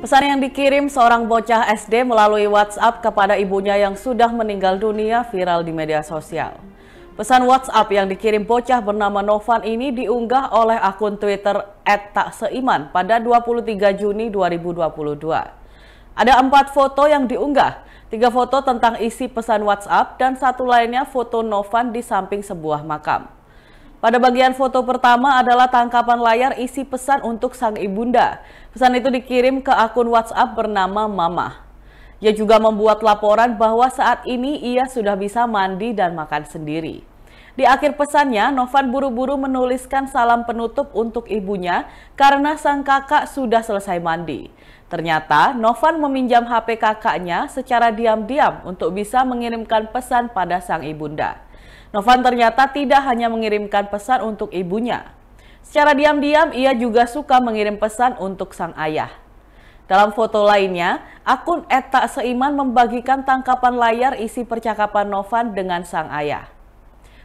Pesan yang dikirim seorang bocah SD melalui WhatsApp kepada ibunya yang sudah meninggal dunia viral di media sosial. Pesan WhatsApp yang dikirim bocah bernama Novan ini diunggah oleh akun Twitter @takseiman pada 23 Juni 2022. Ada empat foto yang diunggah, tiga foto tentang isi pesan WhatsApp dan satu lainnya foto Novan di samping sebuah makam. Pada bagian foto pertama adalah tangkapan layar isi pesan untuk sang ibunda. Pesan itu dikirim ke akun WhatsApp bernama Mama. Ia juga membuat laporan bahwa saat ini ia sudah bisa mandi dan makan sendiri. Di akhir pesannya, Novan buru-buru menuliskan salam penutup untuk ibunya karena sang kakak sudah selesai mandi. Ternyata, Novan meminjam HP kakaknya secara diam-diam untuk bisa mengirimkan pesan pada sang ibunda. Novan ternyata tidak hanya mengirimkan pesan untuk ibunya. Secara diam-diam, ia juga suka mengirim pesan untuk sang ayah. Dalam foto lainnya, akun Eta Seiman membagikan tangkapan layar isi percakapan Novan dengan sang ayah.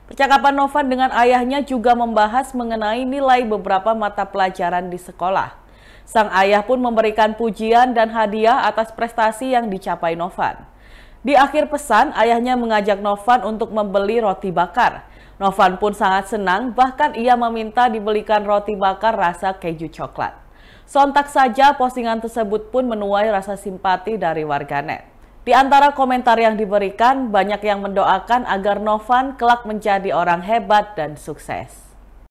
Percakapan Novan dengan ayahnya juga membahas mengenai nilai beberapa mata pelajaran di sekolah. Sang ayah pun memberikan pujian dan hadiah atas prestasi yang dicapai Novan. Di akhir pesan, ayahnya mengajak Novan untuk membeli roti bakar. Novan pun sangat senang, bahkan ia meminta dibelikan roti bakar rasa keju coklat. Sontak saja postingan tersebut pun menuai rasa simpati dari warganet. Di antara komentar yang diberikan, banyak yang mendoakan agar Novan kelak menjadi orang hebat dan sukses.